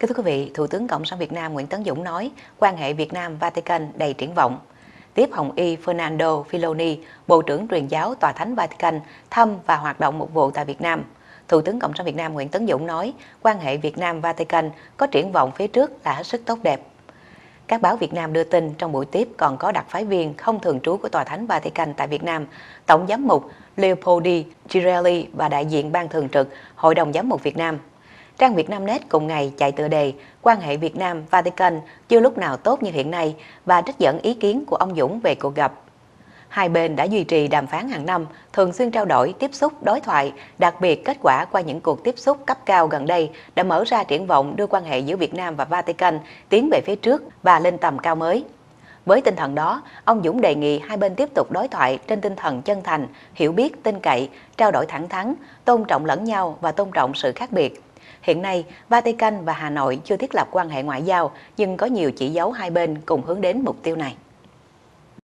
Kính thưa quý vị, Thủ tướng Cộng sản Việt Nam Nguyễn Tấn Dũng nói quan hệ Việt Nam-Vatican đầy triển vọng. Tiếp Hồng Y Fernando Filoni, Bộ trưởng truyền giáo Tòa Thánh Vatican, thăm và hoạt động một vụ tại Việt Nam. Thủ tướng Cộng sản Việt Nam Nguyễn Tấn Dũng nói quan hệ Việt Nam-Vatican có triển vọng phía trước là hết sức tốt đẹp. Các báo Việt Nam đưa tin trong buổi tiếp còn có đặc phái viên không thường trú của Tòa Thánh Vatican tại Việt Nam, Tổng giám mục Leopoldi Girelli và đại diện ban thường trực Hội đồng giám mục Việt Nam Trang Việt Nam Net cùng ngày chạy tựa đề Quan hệ Việt Nam Vatican chưa lúc nào tốt như hiện nay và trích dẫn ý kiến của ông Dũng về cuộc gặp. Hai bên đã duy trì đàm phán hàng năm, thường xuyên trao đổi, tiếp xúc, đối thoại, đặc biệt kết quả qua những cuộc tiếp xúc cấp cao gần đây đã mở ra triển vọng đưa quan hệ giữa Việt Nam và Vatican tiến về phía trước và lên tầm cao mới. Với tinh thần đó, ông Dũng đề nghị hai bên tiếp tục đối thoại trên tinh thần chân thành, hiểu biết, tin cậy, trao đổi thẳng thắn, tôn trọng lẫn nhau và tôn trọng sự khác biệt Hiện nay, Vatican và Hà Nội chưa thiết lập quan hệ ngoại giao nhưng có nhiều chỉ dấu hai bên cùng hướng đến mục tiêu này.